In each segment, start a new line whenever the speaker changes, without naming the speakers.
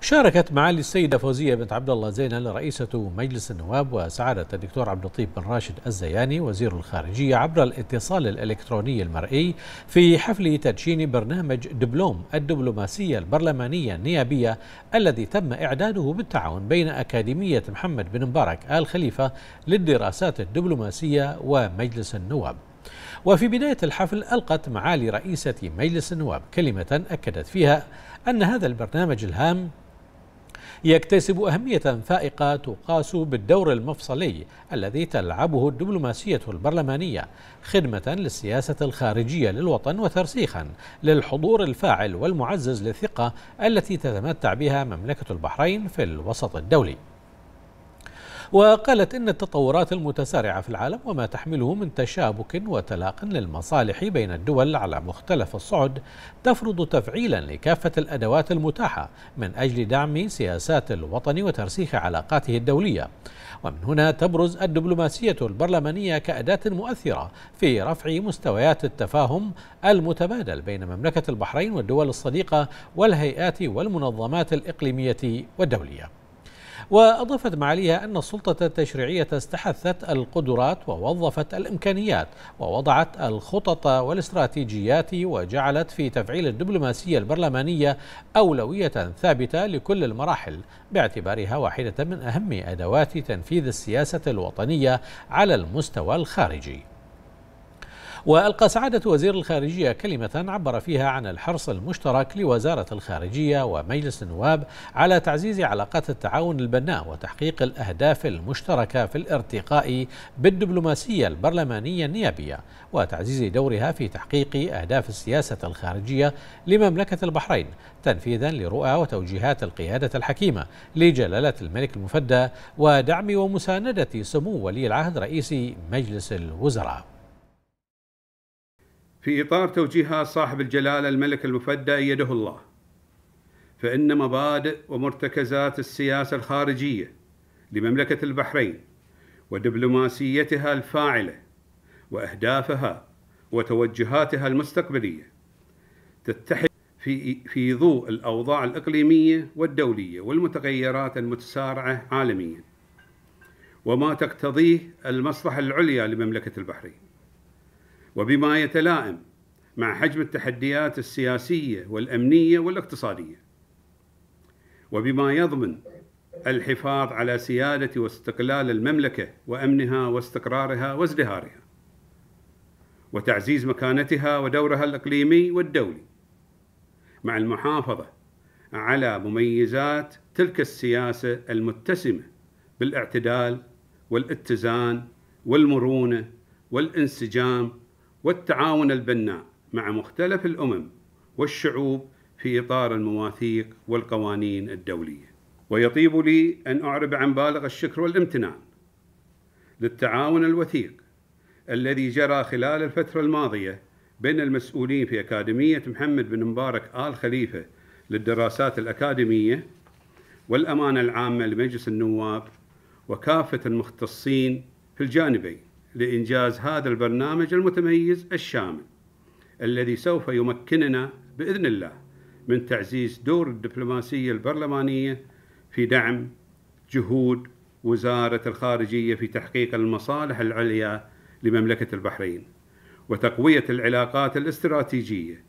شاركت معالي السيدة فوزية بنت عبد الله زينل رئيسة مجلس النواب وسعادة الدكتور عبد اللطيف بن راشد الزياني وزير الخارجية عبر الاتصال الإلكتروني المرئي في حفل تدشين برنامج دبلوم الدبلوماسية البرلمانية النيابية الذي تم إعداده بالتعاون بين أكاديمية محمد بن مبارك آل خليفة للدراسات الدبلوماسية ومجلس النواب وفي بداية الحفل ألقت معالي رئيسة مجلس النواب كلمة أكدت فيها أن هذا البرنامج الهام يكتسب أهمية فائقة تقاس بالدور المفصلي الذي تلعبه الدبلوماسية البرلمانية خدمة للسياسة الخارجية للوطن وترسيخا للحضور الفاعل والمعزز للثقة التي تتمتع بها مملكة البحرين في الوسط الدولي وقالت إن التطورات المتسارعة في العالم وما تحمله من تشابك وتلاق للمصالح بين الدول على مختلف الصعد تفرض تفعيلا لكافة الأدوات المتاحة من أجل دعم سياسات الوطن وترسيخ علاقاته الدولية ومن هنا تبرز الدبلوماسية البرلمانية كأداة مؤثرة في رفع مستويات التفاهم المتبادل بين مملكة البحرين والدول الصديقة والهيئات والمنظمات الإقليمية والدولية وأضافت معاليها أن السلطة التشريعية استحثت القدرات ووظفت الإمكانيات ووضعت الخطط والاستراتيجيات وجعلت في تفعيل الدبلوماسية البرلمانية أولوية ثابتة لكل المراحل باعتبارها واحدة من أهم أدوات تنفيذ السياسة الوطنية على المستوى الخارجي وألقى سعادة وزير الخارجية كلمة عبر فيها عن الحرص المشترك لوزارة الخارجية ومجلس النواب على تعزيز علاقات التعاون البناء وتحقيق الأهداف المشتركة في الارتقاء بالدبلوماسية البرلمانية النيابية وتعزيز دورها في تحقيق أهداف السياسة الخارجية لمملكة البحرين تنفيذا لرؤى وتوجيهات القيادة الحكيمة لجلالة الملك المفدى ودعم ومساندة سمو ولي العهد رئيس مجلس الوزراء
في إطار توجيهات صاحب الجلالة الملك المفدى أيده الله فإن مبادئ ومرتكزات السياسة الخارجية لمملكة البحرين ودبلوماسيتها الفاعلة وأهدافها وتوجهاتها المستقبلية تتحد في في ضوء الأوضاع الإقليمية والدولية والمتغيرات المتسارعة عالمياً وما تقتضيه المصلحة العليا لمملكة البحرين وبما يتلائم مع حجم التحديات السياسيه والامنيه والاقتصاديه وبما يضمن الحفاظ على سياده واستقلال المملكه وامنها واستقرارها وازدهارها وتعزيز مكانتها ودورها الاقليمي والدولي مع المحافظه على مميزات تلك السياسه المتسمه بالاعتدال والاتزان والمرونه والانسجام والتعاون البناء مع مختلف الامم والشعوب في اطار المواثيق والقوانين الدوليه. ويطيب لي ان اعرب عن بالغ الشكر والامتنان للتعاون الوثيق الذي جرى خلال الفتره الماضيه بين المسؤولين في اكاديميه محمد بن مبارك ال خليفه للدراسات الاكاديميه والامانه العامه لمجلس النواب وكافه المختصين في الجانبين لإنجاز هذا البرنامج المتميز الشامل الذي سوف يمكننا بإذن الله من تعزيز دور الدبلوماسية البرلمانية في دعم جهود وزارة الخارجية في تحقيق المصالح العليا لمملكة البحرين وتقوية العلاقات الاستراتيجية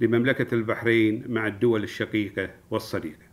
لمملكة البحرين مع الدول الشقيقة والصديقة